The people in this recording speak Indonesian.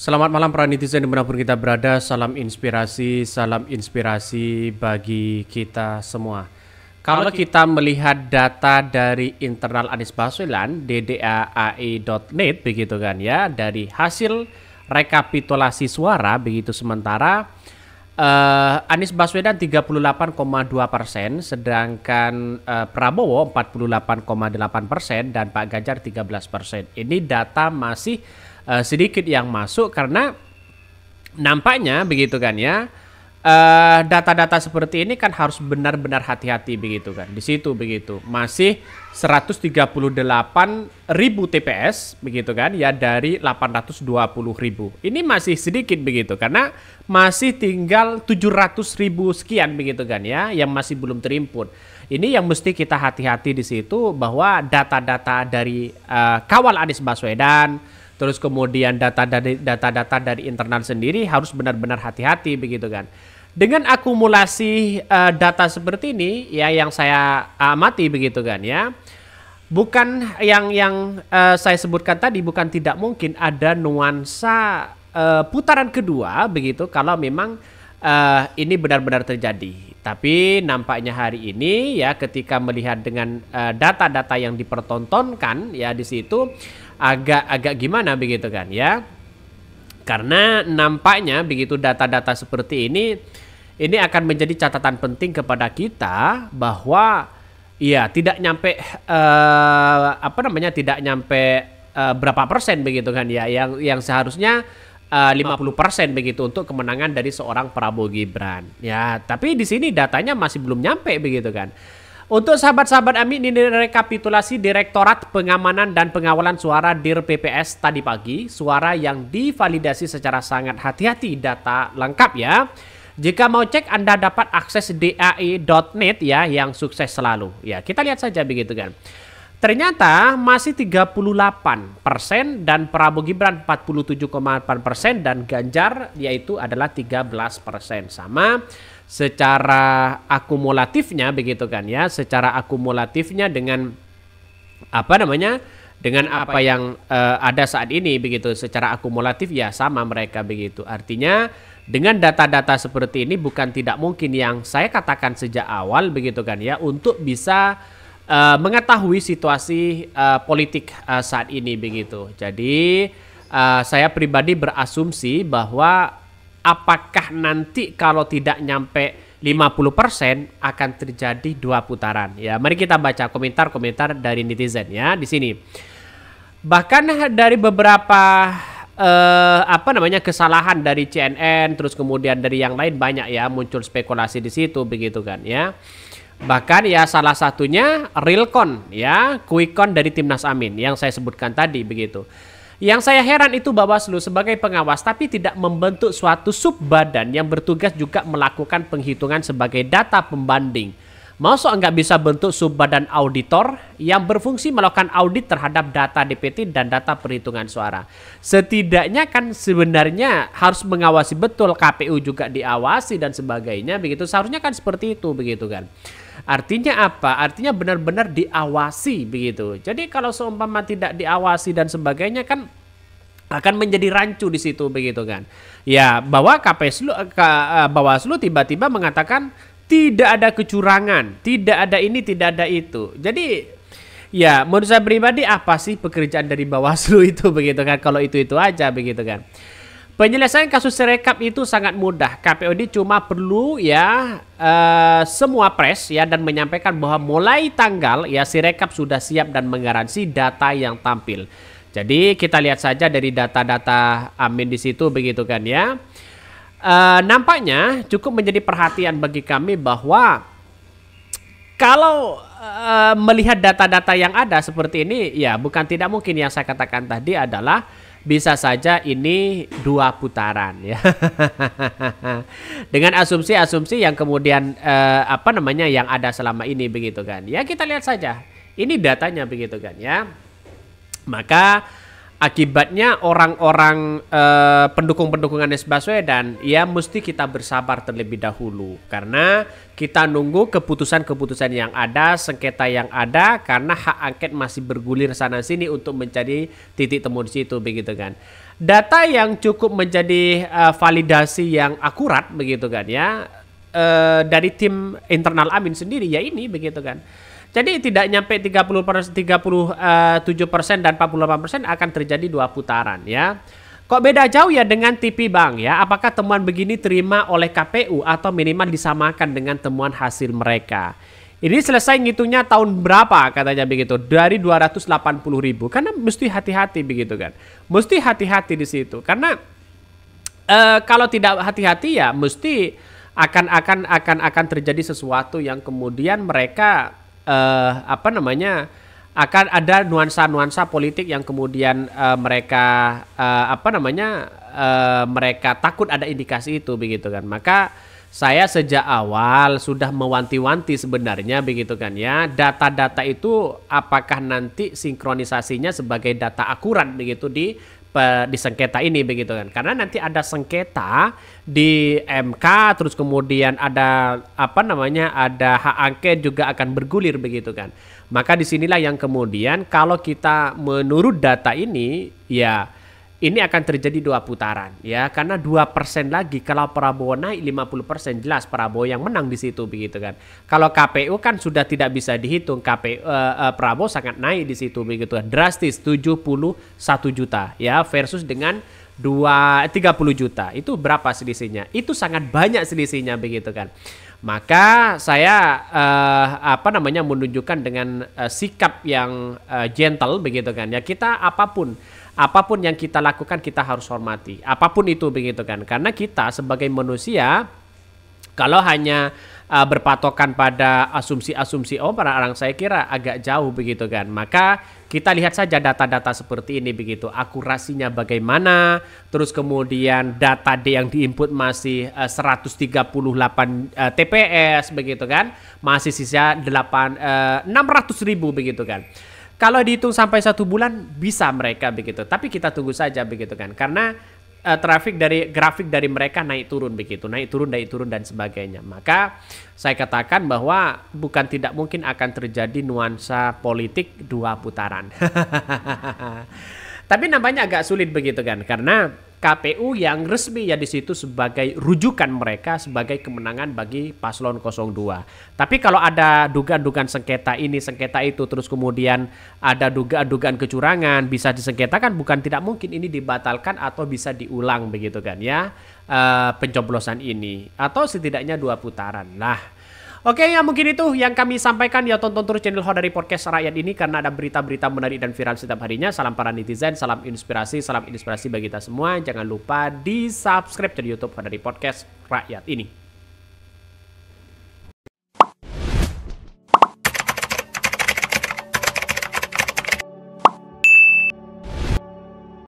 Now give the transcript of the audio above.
Selamat malam para netizen dimanapun kita berada. Salam inspirasi, salam inspirasi bagi kita semua. Kalau kita melihat data dari internal Anies Baswedan, ddai.net e begitu kan ya, dari hasil rekapitulasi suara begitu sementara Uh, Anies Baswedan 38,2 persen, sedangkan uh, Prabowo 48,8 persen dan Pak Ganjar 13 persen. Ini data masih uh, sedikit yang masuk karena nampaknya begitu kan ya eh, data-data uh, seperti ini kan harus benar-benar hati-hati begitu kan di situ begitu masih 138 ribu TPS begitu kan ya dari 820 ribu ini masih sedikit begitu karena masih tinggal 700 ribu sekian begitu kan ya yang masih belum terimpun ini yang mesti kita hati-hati di situ bahwa data-data dari uh, kawal Anies Baswedan terus kemudian data dari data-data dari internal sendiri harus benar-benar hati-hati begitu kan. Dengan akumulasi uh, data seperti ini ya yang saya amati begitu kan ya. Bukan yang yang uh, saya sebutkan tadi bukan tidak mungkin ada nuansa uh, putaran kedua begitu kalau memang uh, ini benar-benar terjadi. Tapi nampaknya hari ini ya ketika melihat dengan data-data uh, data -data yang dipertontonkan ya di situ agak-agak gimana begitu kan ya. Karena nampaknya begitu data-data seperti ini ini akan menjadi catatan penting kepada kita bahwa ya tidak nyampe uh, apa namanya tidak nyampe uh, berapa persen begitu kan ya yang yang seharusnya eh, uh, 50% begitu untuk kemenangan dari seorang Prabowo Gibran. Ya, tapi di sini datanya masih belum nyampe begitu kan. Untuk sahabat-sahabat Ami ini rekapitulasi Direktorat Pengamanan dan Pengawalan Suara Dir PPS tadi pagi, suara yang divalidasi secara sangat hati-hati data lengkap ya. Jika mau cek Anda dapat akses dai.net e ya yang sukses selalu. Ya, kita lihat saja begitu kan. Ternyata masih 38 persen dan Prabowo Gibran 47,8 persen dan Ganjar yaitu adalah 13 persen sama secara akumulatifnya begitu kan ya, secara akumulatifnya dengan apa namanya? dengan apa, ya? yang uh, ada saat ini begitu secara akumulatif ya sama mereka begitu. Artinya dengan data-data seperti ini bukan tidak mungkin yang saya katakan sejak awal begitu kan ya untuk bisa uh, mengetahui situasi uh, politik uh, saat ini begitu. Jadi uh, saya pribadi berasumsi bahwa apakah nanti kalau tidak nyampe 50% akan terjadi dua putaran ya mari kita baca komentar-komentar dari netizen ya di sini bahkan dari beberapa eh, apa namanya kesalahan dari CNN terus kemudian dari yang lain banyak ya muncul spekulasi di situ begitu kan ya bahkan ya salah satunya Realcon ya Quickcon dari timnas Amin yang saya sebutkan tadi begitu yang saya heran itu Bawaslu sebagai pengawas tapi tidak membentuk suatu sub badan yang bertugas juga melakukan penghitungan sebagai data pembanding. Masa nggak bisa bentuk sub badan auditor yang berfungsi melakukan audit terhadap data DPT dan data perhitungan suara. Setidaknya kan sebenarnya harus mengawasi betul KPU juga diawasi dan sebagainya begitu. Seharusnya kan seperti itu begitu kan. Artinya apa? Artinya benar-benar diawasi begitu. Jadi kalau seumpama tidak diawasi dan sebagainya kan akan menjadi rancu di situ begitu kan. Ya, bahwa kpslu eh, Bawaslu tiba-tiba mengatakan tidak ada kecurangan, tidak ada ini, tidak ada itu. Jadi ya menurut saya pribadi apa sih pekerjaan dari Bawaslu itu begitu kan kalau itu-itu aja begitu kan. Penyelesaian kasus sirekap itu sangat mudah. KPOD cuma perlu ya uh, semua pres ya dan menyampaikan bahwa mulai tanggal ya sirekap sudah siap dan menggaransi data yang tampil. Jadi kita lihat saja dari data-data Amin di situ begitu kan ya. Uh, nampaknya cukup menjadi perhatian bagi kami bahwa kalau uh, melihat data-data yang ada seperti ini ya bukan tidak mungkin yang saya katakan tadi adalah bisa saja ini dua putaran ya. Dengan asumsi-asumsi yang kemudian eh, apa namanya yang ada selama ini begitu kan. Ya kita lihat saja. Ini datanya begitu kan ya. Maka Akibatnya orang-orang eh, pendukung-pendukung Anies Baswedan ya mesti kita bersabar terlebih dahulu karena kita nunggu keputusan-keputusan yang ada, sengketa yang ada karena hak angket masih bergulir sana sini untuk mencari titik temu di situ begitu kan. Data yang cukup menjadi eh, validasi yang akurat begitu kan ya Eh, dari tim internal Amin sendiri ya ini begitu kan. Jadi tidak nyampe 30 37 eh, persen dan 48 persen akan terjadi dua putaran ya. Kok beda jauh ya dengan TV Bank ya? Apakah temuan begini terima oleh KPU atau minimal disamakan dengan temuan hasil mereka? Ini selesai ngitungnya tahun berapa katanya begitu dari 280 ribu karena mesti hati-hati begitu kan, mesti hati-hati di situ karena uh, kalau tidak hati-hati ya mesti akan akan akan akan terjadi sesuatu yang kemudian mereka uh, apa namanya akan ada nuansa-nuansa politik yang kemudian uh, mereka uh, apa namanya uh, mereka takut ada indikasi itu begitu kan maka saya sejak awal sudah mewanti-wanti sebenarnya begitu kan ya data-data itu apakah nanti sinkronisasinya sebagai data akurat begitu di di sengketa ini begitu kan karena nanti ada sengketa di MK terus kemudian ada apa namanya ada hak angket juga akan bergulir begitu kan maka disinilah yang kemudian kalau kita menurut data ini ya ini akan terjadi dua putaran ya karena dua persen lagi kalau Prabowo naik 50% jelas Prabowo yang menang di situ begitu kan kalau KPU kan sudah tidak bisa dihitung KPU uh, eh, uh, eh, Prabowo sangat naik di situ begitu kan drastis 71 juta ya versus dengan dua tiga puluh juta itu berapa selisihnya itu sangat banyak selisihnya begitu kan maka saya uh, apa namanya menunjukkan dengan uh, sikap yang uh, gentle begitu kan ya kita apapun apapun yang kita lakukan kita harus hormati. Apapun itu begitu kan. Karena kita sebagai manusia kalau hanya uh, berpatokan pada asumsi-asumsi oh para orang saya kira agak jauh begitu kan. Maka kita lihat saja data-data seperti ini begitu akurasinya bagaimana terus kemudian data D yang diinput masih uh, 138 uh, TPS begitu kan masih sisa 8 uh, 600 ribu begitu kan kalau dihitung sampai satu bulan bisa mereka begitu. Tapi kita tunggu saja begitu kan. Karena uh, eh, traffic dari grafik dari mereka naik turun begitu, naik turun, naik turun dan sebagainya. Maka saya katakan bahwa bukan tidak mungkin akan terjadi nuansa politik dua putaran. Tapi nampaknya agak sulit begitu kan karena KPU yang resmi ya di situ sebagai rujukan mereka sebagai kemenangan bagi paslon 02. Tapi kalau ada dugaan-dugaan sengketa ini, sengketa itu terus kemudian ada dugaan-dugaan kecurangan bisa disengketakan bukan tidak mungkin ini dibatalkan atau bisa diulang begitu kan ya uh, pencoblosan ini atau setidaknya dua putaran. Nah, Oke, ya mungkin itu yang kami sampaikan. Ya tonton terus channel dari Podcast Rakyat ini karena ada berita-berita menarik dan viral setiap harinya. Salam para netizen, salam inspirasi, salam inspirasi bagi kita semua. Jangan lupa di subscribe channel YouTube dari Podcast Rakyat ini.